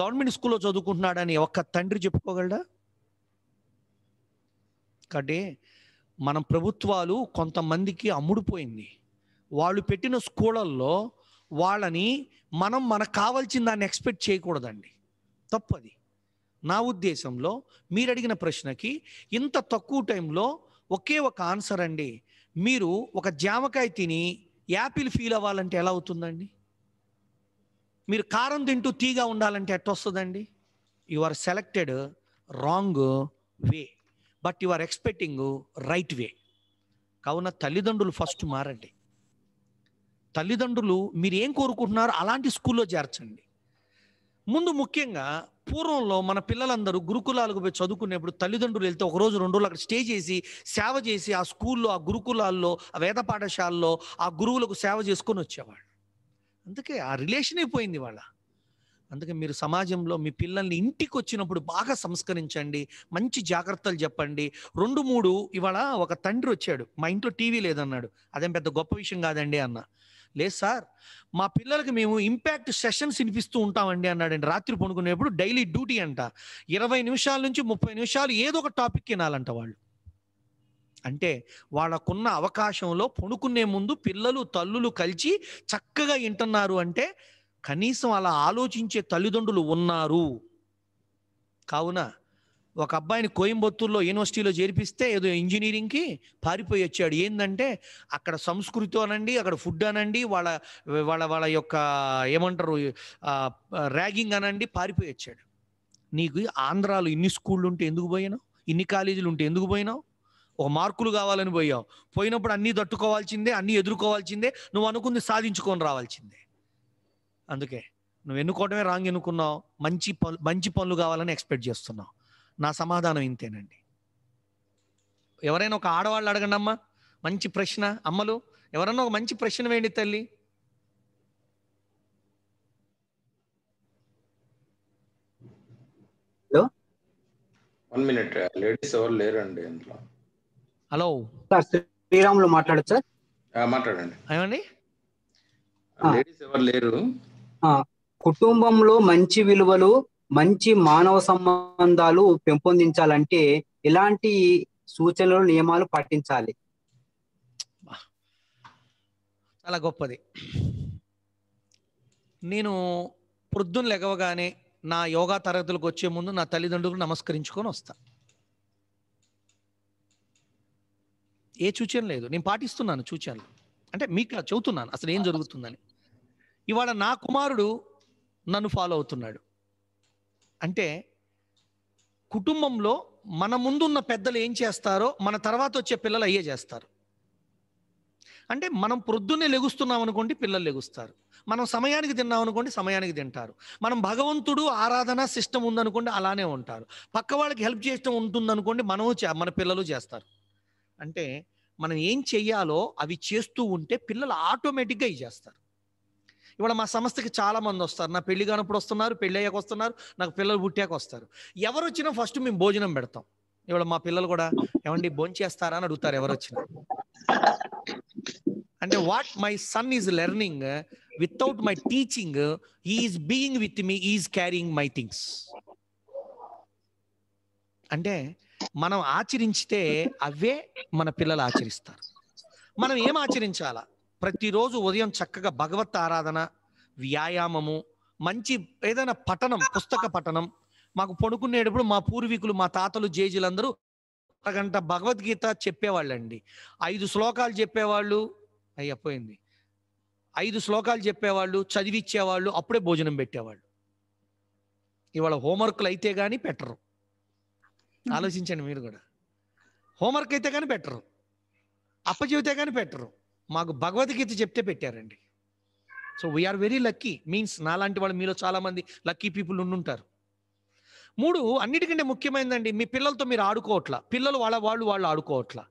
government స్కూల్లో చదువుకుంటున్నాడని ఒక్క తండ్రి చెప్పుకోగలడా కాబట్టి మన ప్రభుత్వాలు కొంతమందికి అమ్ముడుపోయింది వాళ్ళు పెట్టిన స్కూళ్ళల్లో వాళ్ళని మనం మనకు కావాల్సిన దాన్ని ఎక్స్పెక్ట్ చేయకూడదండి తప్పది నా ఉద్దేశంలో మీరు అడిగిన ప్రశ్నకి ఇంత తక్కువ టైంలో ఒకే ఒక ఆన్సర్ అండి మీరు ఒక జామకాయ తిని యాపిల్ ఫీల్ అవ్వాలంటే ఎలా అవుతుందండి మీరు కారం తింటూ తీగా ఉండాలంటే ఎట్టొస్తుందండి you are selected wrong way but you are expecting right way కావున తల్లిదండ్రులు ఫస్ట్ మారండి తల్లిదండ్రులు మీరు ఏం కోరుకుంటున్నారో అలాంటి స్కూల్లో చేర్చండి ముందు ముఖ్యంగా పూర్వంలో మన పిల్లలందరూ గురుకులాలకు పోయి చదువుకునేప్పుడు తల్లిదండ్రులు వెళ్తే ఒకరోజు రెండు రోజులు అక్కడ స్టే చేసి సేవ చేసి ఆ స్కూల్లో ఆ గురుకులాల్లో ఆ వేద పాఠశాలలో ఆ గురువులకు సేవ చేసుకొని వచ్చేవాళ్ళు అందుకే ఆ రిలేషన్ అయిపోయింది వాళ్ళ అందుకే మీరు సమాజంలో మీ పిల్లల్ని ఇంటికి వచ్చినప్పుడు బాగా సంస్కరించండి మంచి జాగ్రత్తలు చెప్పండి రెండు మూడు ఇవాళ ఒక తండ్రి వచ్చాడు మా ఇంట్లో టీవీ లేదన్నాడు అదేం పెద్ద గొప్ప విషయం కాదండి అన్న లేదు సార్ మా పిల్లలకి మేము ఇంపాక్ట్ సెషన్స్ వినిపిస్తూ ఉంటామండి అన్నాడండి రాత్రి పనుకునేప్పుడు డైలీ డ్యూటీ అంట ఇరవై నిమిషాల నుంచి ముప్పై నిమిషాలు ఏదో ఒక టాపిక్ వినాలంట వాళ్ళు అంటే వాళ్ళకున్న అవకాశంలో పొనుకునే ముందు పిల్లలు తల్లులు కలిసి చక్కగా వింటున్నారు అంటే కనీసం అలా ఆలోచించే తల్లిదండ్రులు ఉన్నారు కావున ఒక అబ్బాయిని కోయంబత్తూరులో యూనివర్సిటీలో చేర్పిస్తే ఏదో ఇంజనీరింగ్కి పారిపోయి వచ్చాడు ఏంటంటే అక్కడ సంస్కృతి అనండి అక్కడ ఫుడ్ అనండి వాళ్ళ వాళ్ళ వాళ్ళ యొక్క ఏమంటారు ర్యాగింగ్ అనండి పారిపోయి వచ్చాడు నీకు ఆంధ్రాలో ఇన్ని స్కూళ్ళు ఉంటే ఎందుకు పోయినావు ఇన్ని కాలేజీలు ఉంటే ఎందుకు పోయినావు ఒక మార్కులు కావాలని పోయావు పోయినప్పుడు అన్నీ తట్టుకోవాల్సిందే అన్నీ ఎదుర్కోవాల్సిందే నువ్వు అనుకుంది సాధించుకొని రావాల్సిందే అందుకే నువ్వు ఎన్నుకోవటమే రాంగ్ ఎన్నుకున్నావు మంచి పనులు మంచి పనులు కావాలని ఎక్స్పెక్ట్ చేస్తున్నావు నా సమాధానం ఇంతేనండి ఎవరైనా ఒక ఆడవాళ్ళు అడగండి అమ్మ మంచి ప్రశ్న అమ్మలు ఎవరన్నా ఒక మంచి ప్రశ్న వేయండి తల్లి హలో వన్ మినిట్ లేడీస్ ఎవరు లేరండి ఇంట్లో హలో సార్ శ్రీరాములు మాట్లాడు సార్ మాట్లాడండి ఏమండి లేడీస్ ఎవరు లేరు కుటుంబంలో మంచి విలువలు మంచి మానవ సంబంధాలు పెంపొందించాలంటే ఎలాంటి సూచనలు నియమాలు పాటించాలి చాలా గొప్పది నేను పొద్దున్న లెగవగానే నా యోగా తరగతులకు వచ్చే ముందు నా తల్లిదండ్రులకు నమస్కరించుకొని వస్తాను ఏ సూచన లేదు నేను పాటిస్తున్నాను సూచనలు అంటే మీకు చెబుతున్నాను అసలు ఏం జరుగుతుందని ఇవాళ నా కుమారుడు నన్ను ఫాలో అవుతున్నాడు అంటే కుటుంబంలో మన ముందున్న పెద్దలు ఏం చేస్తారో మన తర్వాత వచ్చే పిల్లలు అయ్యే చేస్తారు అంటే మనం ప్రొద్దున్నే లెగుస్తున్నాం అనుకోండి పిల్లలు లెగుస్తారు మనం సమయానికి తిన్నాం అనుకోండి సమయానికి తింటారు మనం భగవంతుడు ఆరాధన సిస్టమ్ ఉందనుకోండి అలానే ఉంటారు పక్క వాళ్ళకి హెల్ప్ చేయటం ఉంటుందనుకోండి మనము మన పిల్లలు చేస్తారు అంటే మనం ఏం చెయ్యాలో అవి చేస్తూ ఉంటే పిల్లలు ఆటోమేటిక్గా ఇవి చేస్తారు ఇవాళ మా సంస్థకి చాలా మంది వస్తారు నా పెళ్లి కానప్పుడు వస్తున్నారు పెళ్ళి అయ్యాక వస్తున్నారు నాకు పిల్లలు పుట్టాక వస్తారు ఎవరు వచ్చినా ఫస్ట్ మేము భోజనం పెడతాం ఇవాళ మా పిల్లలు కూడా ఏమండి భోంచేస్తారా అని అడుగుతారు ఎవరు వచ్చినా అంటే what my son is learning without my teaching is being with me is carrying my things అంటే మనం ఆచరించితే అవే మన పిల్లలు ఆచరిస్తారు మనం ఏం ఆచరించాలా ప్రతిరోజు ఉదయం చక్కగా భగవత్ ఆరాధన వ్యాయామము మంచి ఏదైనా పఠనం పుస్తక పఠనం మాకు పడుకునేటప్పుడు మా పూర్వీకులు మా తాతలు జేజీలందరూ అరగంట భగవద్గీత చెప్పేవాళ్ళండి ఐదు శ్లోకాలు చెప్పేవాళ్ళు అయిపోయింది ఐదు శ్లోకాలు చెప్పేవాళ్ళు చదివిచ్చేవాళ్ళు అప్పుడే భోజనం పెట్టేవాళ్ళు ఇవాళ హోంవర్క్లు అయితే కానీ పెట్టరు ఆలోచించండి మీరు కూడా హోంవర్క్ అయితే కానీ పెట్టరు అప్పచెబితే కానీ పెట్టరు మాకు భగవద్గీత చెప్తే పెట్టారండి so we are very lucky means నాలాంటి వాళ్ళు మీలో చాలామంది లక్కీ పీపుల్ ఉండుంటారు మూడు అన్నిటికంటే ముఖ్యమైనదండి మీ పిల్లలతో మీరు ఆడుకోవట్లా పిల్లలు వాళ్ళ వాళ్ళు వాళ్ళు ఆడుకోవట్లా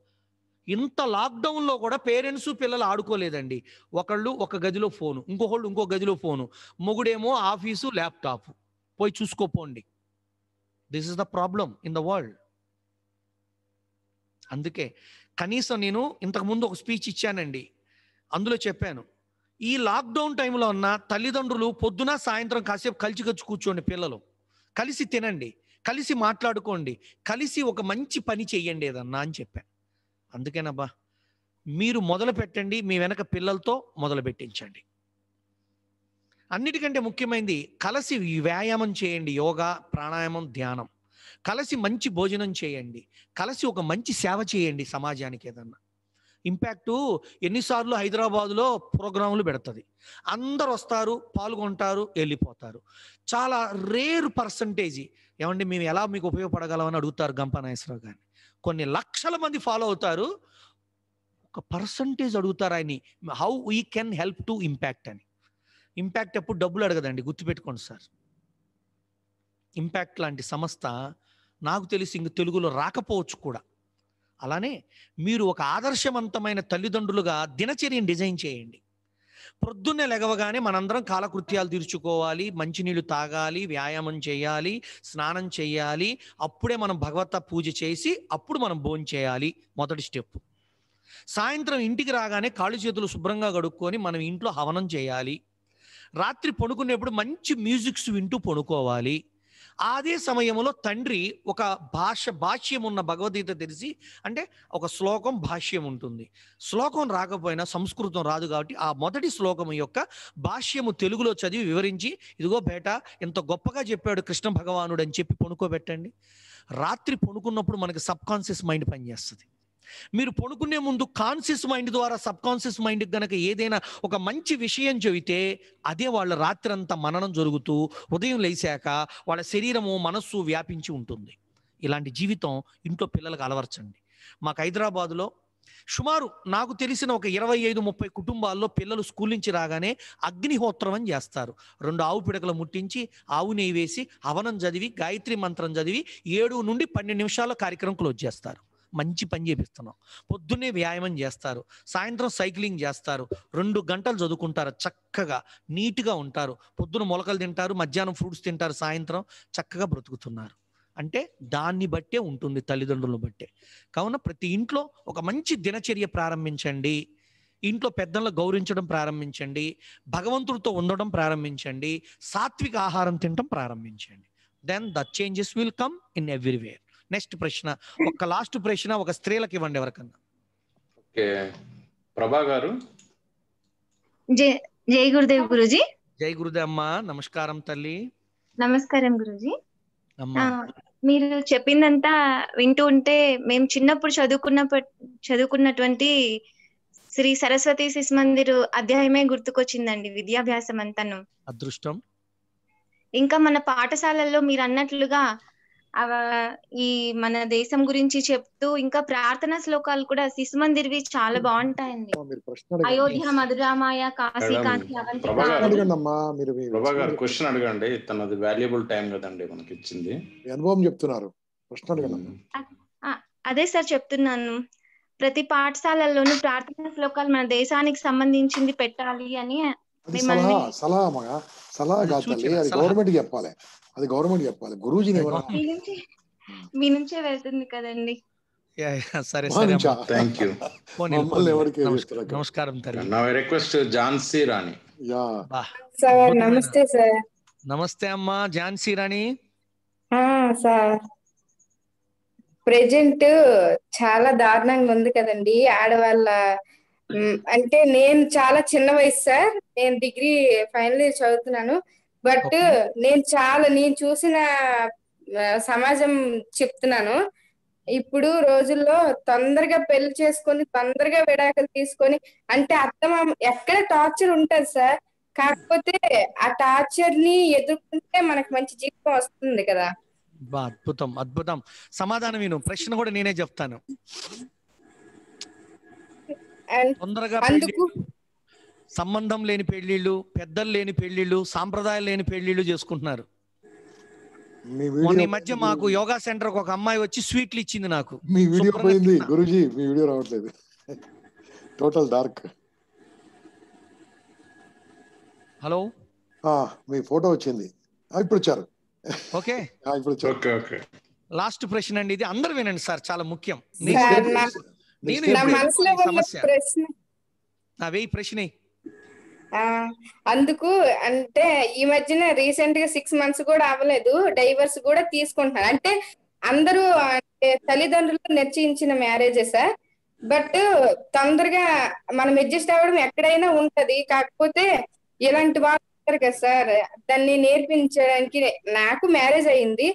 ఇంత లాక్డౌన్లో కూడా పేరెంట్స్ పిల్లలు ఆడుకోలేదండి ఒకళ్ళు ఒక గదిలో ఫోను ఇంకొకళ్ళు ఇంకో గదిలో ఫోను మొగుడేమో ఆఫీసు ల్యాప్టాప్ పోయి చూసుకోపోండి this is the problem in the world అందుకే కనీసం నేను ఇంతకుముందు ఒక స్పీచ్ ఇచ్చానండి అందులో చెప్పాను ఈ లాక్డౌన్ టైంలో ఉన్న తల్లిదండ్రులు పొద్దున సాయంత్రం కాసేపు కలిసి కలిసి కూర్చోండి పిల్లలు కలిసి తినండి కలిసి మాట్లాడుకోండి కలిసి ఒక మంచి పని చేయండి ఏదన్నా అని చెప్పాను అందుకేనబ్బా మీరు మొదలు పెట్టండి మీ వెనక పిల్లలతో మొదలు పెట్టించండి అన్నిటికంటే ముఖ్యమైనది కలిసి వ్యాయామం చేయండి యోగా ప్రాణాయామం ధ్యానం కలిసి మంచి భోజనం చేయండి కలిసి ఒక మంచి సేవ చేయండి సమాజానికి ఏదన్నా ఇంపాక్టు ఎన్నిసార్లు హైదరాబాదులో ప్రోగ్రాంలు పెడుతుంది అందరు వస్తారు పాల్గొంటారు వెళ్ళిపోతారు చాలా రేర్ పర్సంటేజీ ఏమంటే మేము ఎలా మీకు ఉపయోగపడగలమని అడుగుతారు గంప నాగేశ్వరరావు గారిని కొన్ని లక్షల మంది ఫాలో అవుతారు ఒక పర్సంటేజ్ అడుగుతారు ఆయన్ని how we can help to impact అని ఇంపాక్ట్ ఎప్పుడు డబ్బులు అడగదండి గుర్తుపెట్టుకోండి సార్ ఇంపాక్ట్ లాంటి సంస్థ నాకు తెలిసి ఇంక తెలుగులో రాకపోవచ్చు కూడా అలానే మీరు ఒక ఆదర్శవంతమైన తల్లిదండ్రులుగా దినచర్యను డిజైన్ చేయండి ప్రొద్దున్నే లెగవగానే మనందరం కాలకృత్యాలు తీర్చుకోవాలి మంచినీళ్ళు తాగాలి వ్యాయామం చేయాలి స్నానం చేయాలి అప్పుడే మనం భగవత పూజ చేసి అప్పుడు మనం భోజనం చేయాలి మొదటి స్టెప్ సాయంత్రం ఇంటికి రాగానే కాళ్ళు చేతులు శుభ్రంగా కడుక్కొని మనం ఇంట్లో హవనం చేయాలి రాత్రి పడుకునేప్పుడు మంచి మ్యూజిక్స్ వింటూ పడుకోవాలి అదే సమయంలో తండ్రి ఒక భాష భాష్యం ఉన్న భగవద్గీత తెలిసి అంటే ఒక శ్లోకం భాష్యం ఉంటుంది శ్లోకం రాకపోయినా సంస్కృతం రాదు కాబట్టి ఆ మొదటి శ్లోకం యొక్క భాష్యము తెలుగులో చదివి వివరించి ఇదిగో బేట ఎంత గొప్పగా చెప్పాడు కృష్ణ భగవానుడు అని చెప్పి పనుకోబెట్టండి రాత్రి పనుకున్నప్పుడు మనకి సబ్కాన్షియస్ మైండ్ పనిచేస్తుంది మీరు పడుకునే ముందు కాన్షియస్ మైండ్ ద్వారా సబ్ కాన్షియస్ మైండ్కి గనక ఏదైనా ఒక మంచి విషయం చెబితే అదే వాళ్ళ రాత్రంతా మననం జరుగుతూ ఉదయం లేచాక వాళ్ళ శరీరము మనస్సు వ్యాపించి ఉంటుంది ఇలాంటి జీవితం ఇంట్లో పిల్లలకు అలవర్చండి మాకు హైదరాబాదులో సుమారు నాకు తెలిసిన ఒక ఇరవై ఐదు ముప్పై కుటుంబాల్లో పిల్లలు స్కూల్ నుంచి రాగానే అగ్నిహోత్రం అని చేస్తారు రెండు ఆవు పిడకలు ముట్టించి ఆవు నెయ్యి వేసి హవనం చదివి గాయత్రి మంత్రం చదివి ఏడు నుండి పన్నెండు నిమిషాల్లో కార్యక్రమం క్లోజ్ చేస్తారు మంచి పని చేపిస్తున్నాం పొద్దున్నే వ్యాయామం చేస్తారు సాయంత్రం సైక్లింగ్ చేస్తారు రెండు గంటలు చదువుకుంటారు చక్కగా నీట్గా ఉంటారు పొద్దున మొలకలు తింటారు మధ్యాహ్నం ఫ్రూట్స్ తింటారు సాయంత్రం చక్కగా బ్రతుకుతున్నారు అంటే దాన్ని బట్టే ఉంటుంది తల్లిదండ్రులను బట్టే కావున ప్రతి ఇంట్లో ఒక మంచి దినచర్య ప్రారంభించండి ఇంట్లో పెద్దలను గౌరవించడం ప్రారంభించండి భగవంతుడితో ఉండడం ప్రారంభించండి సాత్విక ఆహారం తినడం ప్రారంభించండి then the changes will come in everywhere next ప్రశ్న ఒక లాస్ట్ ప్రశ్న ఒక స్త్రీలకు ఇవ్వండి ఎవరికన్నా ఓకే ప్రభా గారు జై గురుదేవ్ గురుజీ జై గురుదేవ్ అమ్మ నమస్కారం తల్లి నమస్కారం గురుజీ మీరు చెప్పిందంతా వింటూ ఉంటే మేము చిన్నప్పుడు చదువుకున్న చదువుకున్నటువంటి శ్రీ సరస్వతి శిశు మందిర్ అధ్యాయమే గుర్తుకొచ్చిందండి విద్యాభ్యాసం అంతా అదృష్టం ఇంకా మన పాఠశాలల్లో మీరు అన్నట్లుగా ఈ మన దేశం గురించి చెప్తూ ఇంకా ప్రార్థనా శ్లోకాలు కూడా శిశు మందిర్వి చాలా బాగుంటాయండి అయోధ్య మధురామాయ కాశీ కాంతి వాల్యుబుల్ టైం కదండి మనకి ఇచ్చింది అనుభవం చెప్తున్నారు అదే సార్ చెప్తున్నాను ప్రతి పాఠశాలలోనూ ప్రార్థనా శ్లోకాలు మన దేశానికి సంబంధించింది పెట్టాలి అని మిమ్మల్ని సలహా కాదు అది గవర్నమెంట్ చెప్పాలి అది గవర్నమెంట్ చెప్పాలి గురూజీని మీ నుంచే వెళ్తుంది కదండి సరే సరే థ్యాంక్ యూ నమస్కారం తల్లి నా request Jhansi Rani yeah sir నమస్తే సార్ నమస్తే అమ్మా ఝాన్సీ రాణి సార్ ప్రెజెంట్ చాలా దారుణంగా ఉంది కదండి ఆడవాళ్ళ అంటే నేను చాలా చిన్న వయసు సార్ నేను డిగ్రీ ఫైనల్ ఇయర్ చదువుతున్నాను బట్ నేను చాలా నేను చూసిన సమాజం చెప్తున్నాను ఇప్పుడు రోజుల్లో తొందరగా పెళ్లి చేసుకొని తొందరగా విడాకులు తీసుకొని అంటే అర్థం ఎక్కడ టార్చర్ ఉంటది సార్ కాకపోతే ఆ టార్చర్ ని ఎదుర్కొంటే మనకు మంచి జీవితం వస్తుంది కదా అద్భుతం అద్భుతం సమాధానం విను ప్రశ్న కూడా నేనే చెప్తాను తొందరగా అందుకు సంబంధం లేని పెళ్లిళ్ళు పెద్దలు లేని పెళ్లిళ్ళు సాంప్రదాయం లేని పెళ్లిళ్ళు చేసుకుంటున్నారు మొన్న ఈ మధ్య మాకు యోగా సెంటర్ ఒక అమ్మాయి వచ్చి స్వీట్లు ఇచ్చింది నాకు మీ వీడియో పోయింది గురుజీ మీ వీడియో రావట్లేదు టోటల్ డార్క్ హలో మీ ఫోటో వచ్చింది ఇప్పుడు వచ్చారు ఓకే ఇప్పుడు లాస్ట్ ప్రశ్న అండి ఇది అందరు వినండి సార్ చాలా ముఖ్యం నేను అవే ప్రశ్న అందుకు అంటే ఈ మధ్యన రీసెంట్ గా సిక్స్ మంత్స్ కూడా అవ్వలేదు డైవర్స్ కూడా తీసుకుంటున్నారు అంటే అందరూ తల్లిదండ్రులు నిర్చయించిన మ్యారేజే సార్ బట్ తొందరగా మనం అడ్జస్ట్ అవ్వడం ఎక్కడైనా ఉంటది కాకపోతే ఇలాంటి వాళ్ళు ఉంటారు కదా సార్ దాన్ని నేర్పించడానికి నాకు మ్యారేజ్ అయింది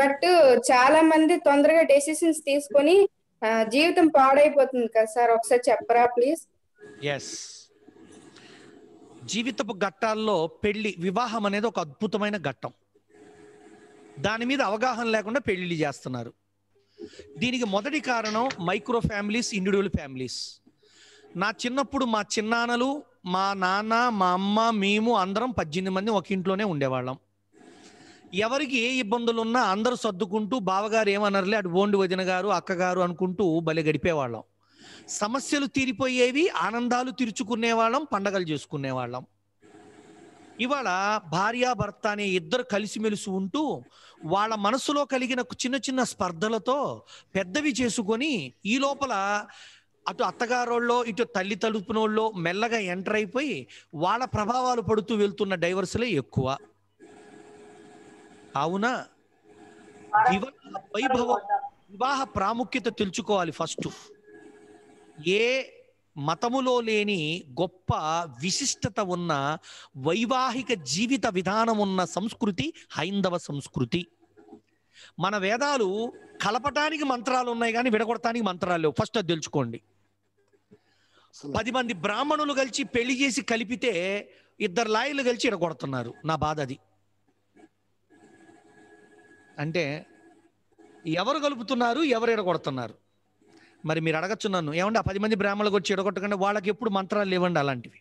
బట్ చాలా మంది తొందరగా డెసిషన్స్ తీసుకొని జీవితం పాడైపోతుంది కదా సార్ ఒకసారి చెప్పరా ప్లీజ్ ఎస్ జీవితపు ఘట్టాల్లో పెళ్లి వివాహం అనేది ఒక అద్భుతమైన ఘట్టం దాని మీద అవగాహన లేకుండా పెళ్లి చేస్తున్నారు దీనికి మొదటి కారణం మైక్రో ఫ్యామిలీస్ ఇండివిజువల్ ఫ్యామిలీస్ నా చిన్నప్పుడు మా చిన్నాన్నలు మా నాన్న మా అమ్మ మేము అందరం పద్దెనిమిది మంది ఒక ఇంట్లోనే ఉండేవాళ్ళం ఎవరికి ఏ ఇబ్బందులు ఉన్నా అందరూ సర్దుకుంటూ బావగారు ఏమన్నారులే అటు బోండి వదిన గారు అక్కగారు అనుకుంటూ భలే గడిపేవాళ్ళం సమస్యలు తీరిపోయేవి ఆనందాలు తీర్చుకునేవాళ్ళం పండగలు చేసుకునేవాళ్ళం ఇవాళ భార్యాభర్త అనే ఇద్దరు కలిసిమెలిసి ఉంటూ వాళ్ళ మనసులో కలిగిన చిన్న చిన్న స్పర్ధలతో పెద్దవి చేసుకొని ఈ లోపల అటు అత్తగారోళ్ళో ఇటు తల్లి తలుపునోళ్ళో మెల్లగా ఎంటర్ అయిపోయి వాళ్ళ ప్రభావాలు పడుతూ వెళ్తున్న డైవర్స్లే ఎక్కువ కావున వైభవం వివాహ ప్రాముఖ్యత తెలుసుకోవాలి ఫస్ట్ ఏ మతములో లేని గొప్ప విశిష్టత ఉన్న వైవాహిక జీవిత విధానం ఉన్న సంస్కృతి హైందవ సంస్కృతి మన వేదాలు కలపటానికి మంత్రాలు ఉన్నాయి కానీ విడగొడటానికి మంత్రాలు లేవు ఫస్ట్ అది తెలుసుకోండి పది మంది బ్రాహ్మణులు కలిసి పెళ్లి చేసి కలిపితే ఇద్దరు లాయలు కలిసి ఇడగొడుతున్నారు నా బాధ అది అంటే ఎవరు కలుపుతున్నారు ఎవరు ఎడగొడుతున్నారు మరి మీరు అడగచ్చు నన్ను ఏమండి ఆ పది మంది బ్రాహ్మణులకు వచ్చి ఎడగొట్టకండి వాళ్ళకి ఎప్పుడు మంత్రాలు లేవండి అలాంటివి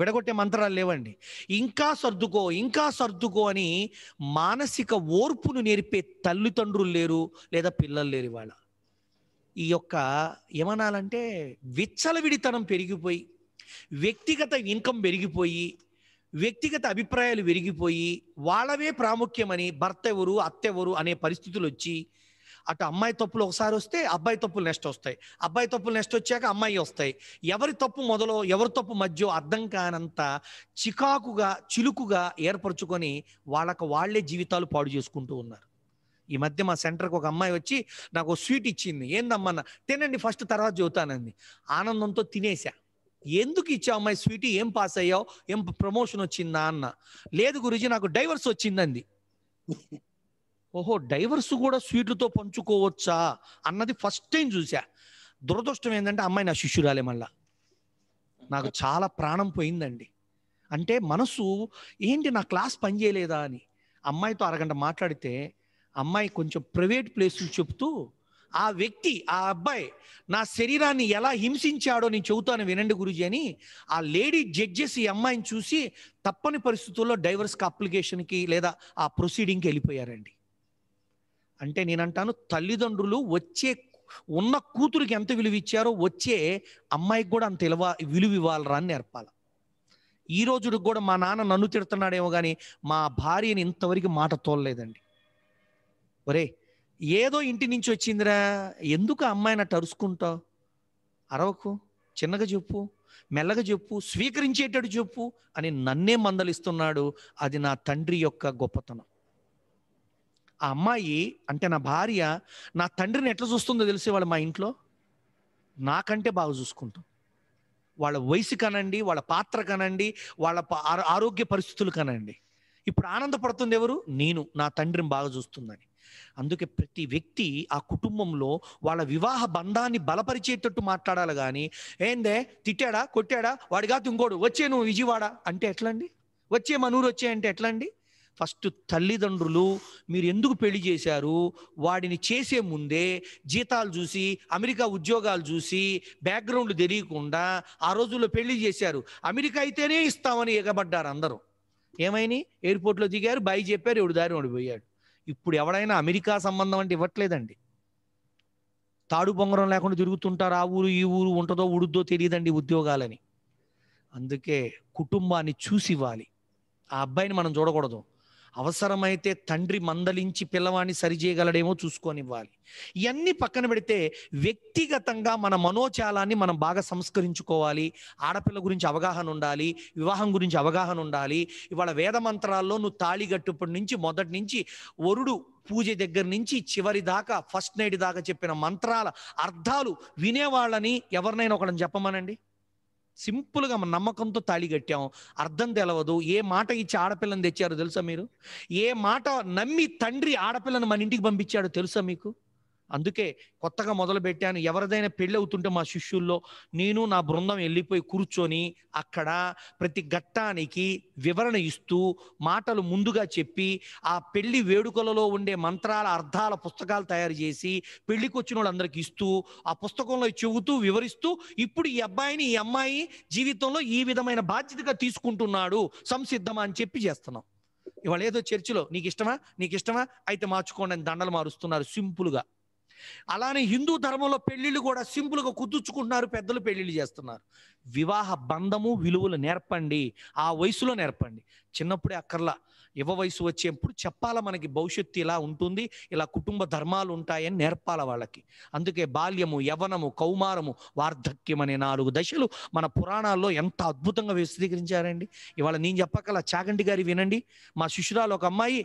విడగొట్టే మంత్రాలు లేవండి ఇంకా సర్దుకో ఇంకా సర్దుకో అని మానసిక ఓర్పును నేర్పే తల్లిదండ్రులు లేరు లేదా పిల్లలు లేరు ఇవాళ ఈ యొక్క ఏమనాలంటే విచ్చలవిడితనం పెరిగిపోయి వ్యక్తిగత ఇన్కమ్ పెరిగిపోయి వ్యక్తిగత అభిప్రాయాలు విరిగిపోయి వాళ్ళవే ప్రాముఖ్యమని భర్త ఎవరు అత్తెవరు అనే పరిస్థితులు వచ్చి అటు అమ్మాయి తప్పులు ఒకసారి వస్తే అబ్బాయి తప్పులు నెక్స్ట్ వస్తాయి అబ్బాయి తప్పులు నెక్స్ట్ వచ్చాక అమ్మాయి వస్తాయి ఎవరి తప్పు మొదలో ఎవరి తప్పు మధ్య అర్థం కానంత చికాకుగా చిలుకుగా ఏర్పరచుకొని వాళ్ళకు వాళ్లే జీవితాలు పాడు చేసుకుంటూ ఉన్నారు ఈ మధ్య మా సెంటర్కి ఒక అమ్మాయి వచ్చి నాకు స్వీట్ ఇచ్చింది ఏందమ్మన్న తినండి ఫస్ట్ తర్వాత చెబుతానంది ఆనందంతో తినేసా ఎందుకు ఇచ్చావు అమ్మాయి స్వీటీ ఏం పాస్ అయ్యావు ఏం ప్రమోషన్ వచ్చిందా అన్న లేదు గురుజీ నాకు డైవర్స్ వచ్చిందండి ఓహో డైవర్స్ కూడా స్వీట్లతో పంచుకోవచ్చా అన్నది ఫస్ట్ టైం చూసా దురదృష్టం ఏంటంటే అమ్మాయి నా శిష్యురాలే మళ్ళా నాకు చాలా ప్రాణం పోయిందండి అంటే మనసు ఏంటి నా క్లాస్ పనిచేయలేదా అని అమ్మాయితో అరగంట మాట్లాడితే అమ్మాయి కొంచెం ప్రైవేట్ ప్లేసులు చెప్తూ ఆ వ్యక్తి ఆ అబ్బాయి నా శరీరాన్ని ఎలా హింసించాడో నేను చెబుతాను వినండి గురుజీ అని ఆ లేడీ జడ్జెస్ ఈ అమ్మాయిని చూసి తప్పని పరిస్థితుల్లో డైవర్స్కి అప్లికేషన్కి లేదా ఆ ప్రొసీడింగ్కి వెళ్ళిపోయారండి అంటే నేనంటాను తల్లిదండ్రులు వచ్చే ఉన్న కూతురికి ఎంత విలువ ఇచ్చారో వచ్చే అమ్మాయికి కూడా అంత విలువ విలువ ఇవ్వాలరా అని నేర్పాలి ఈ రోజుకి కూడా మా నాన్న నన్ను తిడుతున్నాడేమో కానీ మా భార్యని ఇంతవరకు మాట తోలలేదండి ఒరే ఏదో ఇంటి నుంచి వచ్చిందిరా ఎందుకు అమ్మాయిని అట్టు అరుచుకుంటావు అరవకు చిన్నగా చెప్పు మెల్లగా చెప్పు స్వీకరించేటట్టు చెప్పు అని నన్నే మందలిస్తున్నాడు అది నా తండ్రి యొక్క గొప్పతనం ఆ అమ్మాయి అంటే నా భార్య నా తండ్రిని ఎట్లా చూస్తుందో వాళ్ళు మా ఇంట్లో నాకంటే బాగా చూసుకుంటాం వాళ్ళ వయసు కనండి వాళ్ళ పాత్ర కనండి వాళ్ళ ఆరోగ్య పరిస్థితులు కనండి ఇప్పుడు ఆనందపడుతుంది ఎవరు నేను నా తండ్రిని బాగా చూస్తుందని అందుకే ప్రతి వ్యక్తి ఆ కుటుంబంలో వాళ్ళ వివాహ బంధాన్ని బలపరిచేటట్టు మాట్లాడాలి కానీ ఏందే తిట్టాడా కొట్టాడా వాడిగా ఇంకోడు వచ్చే నువ్వు విజయవాడ అంటే ఎట్లండి వచ్చే మనూరు వచ్చే అంటే ఎట్లండి ఫస్ట్ తల్లిదండ్రులు మీరు ఎందుకు పెళ్లి చేశారు వాడిని చేసే ముందే జీతాలు చూసి అమెరికా ఉద్యోగాలు చూసి బ్యాక్గ్రౌండ్ తెలియకుండా ఆ రోజుల్లో పెళ్లి చేశారు అమెరికా అయితేనే ఇస్తామని ఎగబడ్డారు అందరూ ఏమైనా ఎయిర్పోర్ట్లో దిగారు బై చెప్పారు ఎవడు దారి ఓడిపోయాడు ఇప్పుడు ఎవడైనా అమెరికా సంబంధం అంటే ఇవ్వట్లేదండి తాడు బొంగరం లేకుండా తిరుగుతుంటారు ఆ ఊరు ఈ ఊరు ఉంటుందో ఉడుద్దో తెలియదండి ఉద్యోగాలని అందుకే కుటుంబాన్ని చూసి ఇవ్వాలి ఆ అబ్బాయిని మనం చూడకూడదు అవసరమైతే తండ్రి మందలించి పిల్లవాడిని సరిచేయగలడేమో చూసుకొనివ్వాలి ఇవన్నీ పక్కన పెడితే వ్యక్తిగతంగా మన మనోచాలాన్ని మనం బాగా సంస్కరించుకోవాలి ఆడపిల్ల గురించి అవగాహన ఉండాలి వివాహం గురించి అవగాహన ఉండాలి ఇవాళ వేద మంత్రాల్లో నువ్వు తాళి గట్టుప్పటి నుంచి మొదటి నుంచి వరుడు పూజ దగ్గర నుంచి చివరి దాకా ఫస్ట్ నైట్ దాకా చెప్పిన మంత్రాల అర్థాలు వినేవాళ్ళని ఎవరినైనా ఒకళ్ళని చెప్పమనండి సింపుల్గా మన నమ్మకంతో తాళి కట్టాం అర్థం తెలవదు ఏ మాట ఇచ్చి ఆడపిల్లని తెచ్చారో తెలుసా మీరు ఏ మాట నమ్మి తండ్రి ఆడపిల్లను మన ఇంటికి పంపించాడో తెలుసా మీకు అందుకే కొత్తగా మొదలు పెట్టాను ఎవరిదైనా పెళ్ళి అవుతుంటే మా శిష్యుల్లో నేను నా బృందం వెళ్ళిపోయి కూర్చొని అక్కడ ప్రతి ఘట్టానికి వివరణ ఇస్తూ మాటలు ముందుగా చెప్పి ఆ పెళ్లి వేడుకలలో ఉండే మంత్రాల అర్థాల పుస్తకాలు తయారు చేసి పెళ్లికి వచ్చిన వాళ్ళందరికీ ఇస్తూ ఆ పుస్తకంలో చెబుతూ వివరిస్తూ ఇప్పుడు ఈ అబ్బాయిని ఈ అమ్మాయి జీవితంలో ఈ విధమైన బాధ్యతగా తీసుకుంటున్నాడు సంసిద్ధమా అని చెప్పి చేస్తున్నాం ఇవాళ ఏదో చర్చిలో నీకు ఇష్టమా నీకు ఇష్టమా అయితే మార్చుకోండి అని దండలు మారుస్తున్నారు సింపుల్గా అలానే హిందూ ధర్మంలో పెళ్లిళ్ళు కూడా సింపుల్గా కుదుర్చుకుంటున్నారు పెద్దలు పెళ్లిళ్ళు చేస్తున్నారు వివాహ బంధము విలువలు నేర్పండి ఆ వయసులో నేర్పండి చిన్నప్పుడే అక్కర్లా యువ వయసు వచ్చేప్పుడు చెప్పాలా మనకి భవిష్యత్తు ఇలా ఉంటుంది ఇలా కుటుంబ ధర్మాలు ఉంటాయని నేర్పాల వాళ్ళకి అందుకే బాల్యము యవనము కౌమారము వార్ధక్యం అనే నాలుగు దశలు మన పురాణాల్లో ఎంత అద్భుతంగా విశదీకరించారండి ఇవాళ నేను చెప్పకలా చాగంటి గారి వినండి మా శిష్యురాలు ఒక అమ్మాయి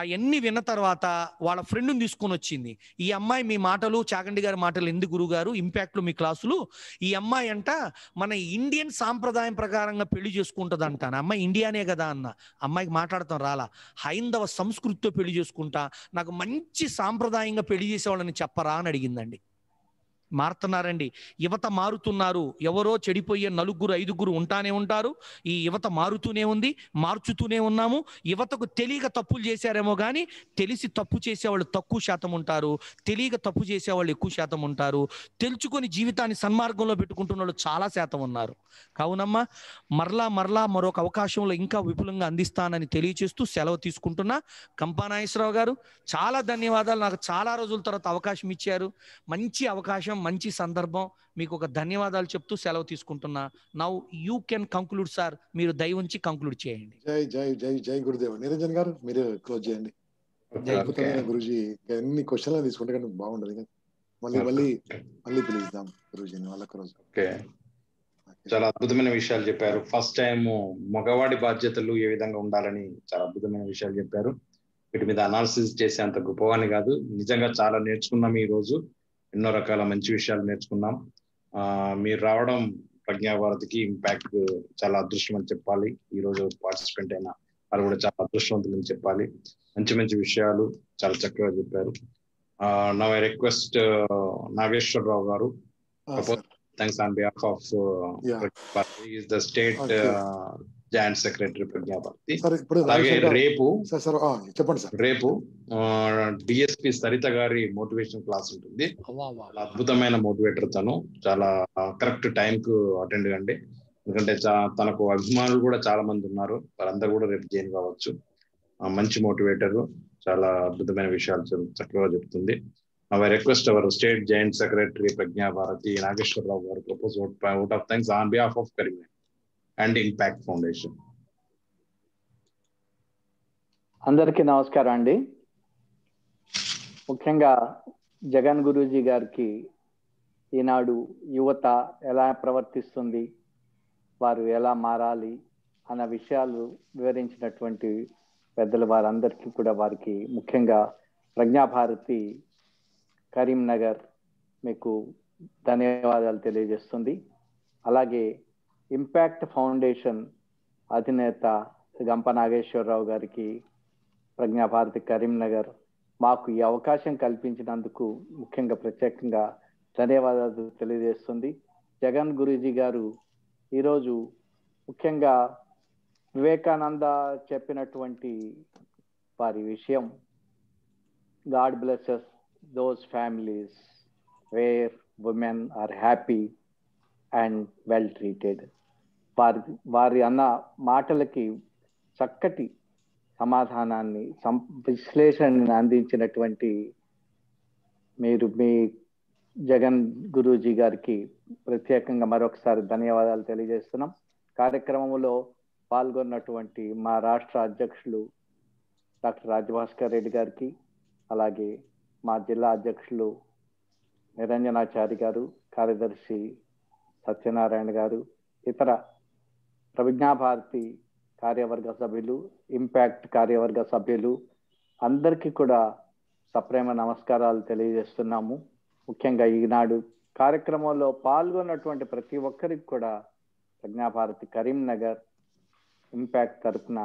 అవన్నీ విన్న తర్వాత వాళ్ళ ఫ్రెండ్ని తీసుకొని వచ్చింది ఈ అమ్మాయి మీ మాటలు చాగంటి గారి మాటలు ఎందుకు గురుగారు ఇంపాక్ట్లు మీ క్లాసులు ఈ అమ్మాయి అంట మన ఇండియన్ సాంప్రదాయం ప్రకారంగా పెళ్లి చేసుకుంటుంది అంటాను అమ్మాయి ఇండియానే కదా అన్న అమ్మాయికి మాట్లాడతాం రా రకాల హైందవ సంస్కృతితో పెళ్లి చేసుకుంటా నాకు మంచి సాంప్రదాయంగా పెళ్లి చేసేవాళ్ళని చెప్పరా అని అడిగిందండి మారుతున్నారండి యువత మారుతున్నారు ఎవరో చెడిపోయే నలుగురు ఐదుగురు ఉంటానే ఉంటారు ఈ యువత మారుతూనే ఉంది మార్చుతూనే ఉన్నాము యువతకు తెలియక తప్పులు చేశారేమో కానీ తెలిసి తప్పు చేసేవాళ్ళు తక్కువ శాతం ఉంటారు తెలియక తప్పు చేసేవాళ్ళు ఎక్కువ శాతం ఉంటారు తెలుసుకొని జీవితాన్ని సన్మార్గంలో పెట్టుకుంటున్న వాళ్ళు చాలా శాతం ఉన్నారు కావునమ్మా మరలా మరలా మరొక అవకాశంలో ఇంకా విపులంగా అందిస్తానని తెలియచేస్తూ సెలవు తీసుకుంటున్నా కంపా గారు చాలా ధన్యవాదాలు నాకు చాలా రోజుల తర్వాత అవకాశం ఇచ్చారు మంచి అవకాశం మంచి సందర్భం మీకు ఒక ధన్యవాదాలు చెప్తూ సెలవు తీసుకుంటున్నా now you can conclude sir మీరు దయ ఉంచి కంక్లూడ్ చేయండి జై జై జై జై గురుదేవ్ నిరంజన్ గారు మీరు క్లోజ్ చేయండి గురుజీ ఎన్ని క్వశ్చన్లు తీసుకుంటే కానీ బాగుండదు మళ్ళీ మళ్ళీ మళ్ళీ పిలుద్దాం గురుజీని వాళ్ళ రోజు ఓకే చాలా అద్భుతమైన విషయాలు చెప్పారు ఫస్ట్ టైం మగవాడి బాధ్యతలు ఏ విధంగా ఉండాలని చాలా అద్భుతమైన విషయాలు చెప్పారు వీటి మీద అనాలిసిస్ చేసే అంత గొప్పవాణి కాదు నిజంగా చాలా నేర్చుకున్నాం ఈ రోజు ఎన్నో రకాల మంచి విషయాలు నేర్చుకున్నాం మీరు రావడం ప్రజ్ఞాభారతికి ఇంపాక్ట్ చాలా అదృష్టం అని చెప్పాలి ఈ రోజు పార్టిసిపెంట్ అయిన వాళ్ళు కూడా చాలా అదృష్టవంతులు అని చెప్పాలి మంచి మంచి విషయాలు చాలా చక్కగా చెప్పారు నా request Nageswara Rao garu thanks on behalf of the state joint secretary Prajnapati రేపు చెప్పండి సార్ రేపు డిఎస్పి సరిత గారి మోటివేషన్ క్లాస్ ఉంటుంది అద్భుతమైన మోటివేటర్ తను చాలా కరెక్ట్ టైం కు అటెండ్ కండి ఎందుకంటే తనకు అభిమానులు కూడా చాలా మంది ఉన్నారు వాళ్ళందరూ కూడా రేపు జైన్ కావచ్చు మంచి మోటివేటర్ చాలా అద్భుతమైన విషయాలు చక్కగా చెప్తుంది our request our state joint secretary Prajna Bharati Nageswara Rao garu propose of thanks on behalf of Karimnagar and impact foundation అందరికీ నమస్కారం అండి ముఖ్యంగా జగన్ గురూజీ గారికి ఈనాడు యువత ఎలా ప్రవర్తిస్తుంది వారు ఎలా మారాలి అన్న విషయాలు వివరించినటువంటి పెద్దలు వారందరికీ కూడా వారికి ముఖ్యంగా ప్రజ్ఞాభారతి కరీంనగర్ మీకు ధన్యవాదాలు తెలియజేస్తుంది అలాగే ఇంపాక్ట్ ఫౌండేషన్ అధినేత గంప నాగేశ్వరరావు గారికి ప్రజ్ఞాభారతి కరీంనగర్ మాకు ఈ అవకాశం కల్పించినందుకు ముఖ్యంగా ప్రత్యేకంగా ధన్యవాదాలు తెలియజేస్తుంది జగన్ గురూజీ గారు ఈరోజు ముఖ్యంగా వివేకానంద చెప్పినటువంటి వారి విషయం god blesses those families where women are happy and well treated వారి వారి అన్న మాటలకి చక్కటి సమాధానాన్ని సం విశ్లేషణని అందించినటువంటి మీరు మీ జగన్ గురూజీ గారికి ప్రత్యేకంగా మరొకసారి ధన్యవాదాలు తెలియజేస్తున్నాం కార్యక్రమంలో పాల్గొన్నటువంటి మా రాష్ట్ర అధ్యక్షులు డాక్టర్ రాజభాస్కర్ రెడ్డి గారికి అలాగే మా జిల్లా అధ్యక్షులు నిరంజనాచారి గారు కార్యదర్శి సత్యనారాయణ గారు ఇతర ప్రజ్ఞాభారతి కార్యవర్గ సభ్యులు ఇంపాక్ట్ కార్యవర్గ సభ్యులు అందరికీ కూడా సప్రేమ నమస్కారాలు తెలియజేస్తున్నాము ముఖ్యంగా ఈనాడు కార్యక్రమంలో పాల్గొన్నటువంటి ప్రతి ఒక్కరికి కూడా ప్రజ్ఞాభారతి కరీంనగర్ ఇంపాక్ట్ తరఫున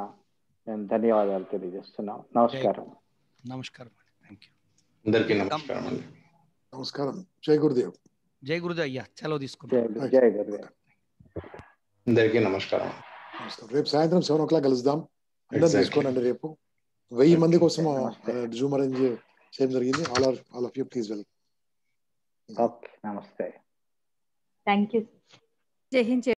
నేను ధన్యవాదాలు తెలియజేస్తున్నాం నమస్కారం నమస్కారం నమస్కారం నమస్కారం జై గురుదేవ్ జై గురుదేవ్ అయ్యా చలో తీసుకుంటాం జై గురుదేవ్ అందరికీ నమస్కారం రేపు సాయంత్రం సెవెన్ ఓ క్లాక్ కలుద్దాం అందరూ తీసుకోనండి రేపు వెయ్యి మంది కోసం జూమ్ అరేంజ్ చేయడం జరిగింది all are all of you please well okay నమస్తే థ్యాంక్ యూ జై హింద్